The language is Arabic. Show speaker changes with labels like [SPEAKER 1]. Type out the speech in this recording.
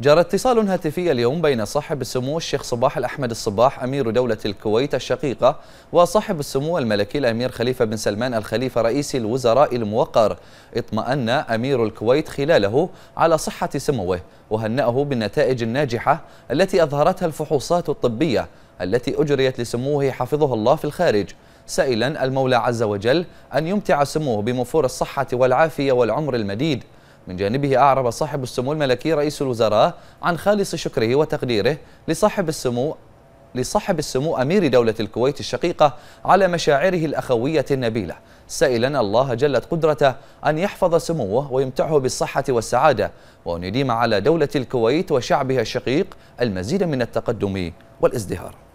[SPEAKER 1] جرى اتصال هاتفي اليوم بين صاحب السمو الشيخ صباح الأحمد الصباح أمير دولة الكويت الشقيقة وصاحب السمو الملكي الأمير خليفة بن سلمان الخليفة رئيس الوزراء الموقر اطمأن أمير الكويت خلاله على صحة سموه وهنأه بالنتائج الناجحة التي أظهرتها الفحوصات الطبية التي أجريت لسموه حفظه الله في الخارج سائلا المولى عز وجل أن يمتع سموه بمفور الصحة والعافية والعمر المديد من جانبه أعرب صاحب السمو الملكي رئيس الوزراء عن خالص شكره وتقديره لصاحب السمو لصاحب السمو أمير دولة الكويت الشقيقة على مشاعره الأخوية النبيلة سائلا الله جلت قدرته أن يحفظ سموه ويمتعه بالصحة والسعادة وأن يديم على دولة الكويت وشعبها الشقيق المزيد من التقدم والازدهار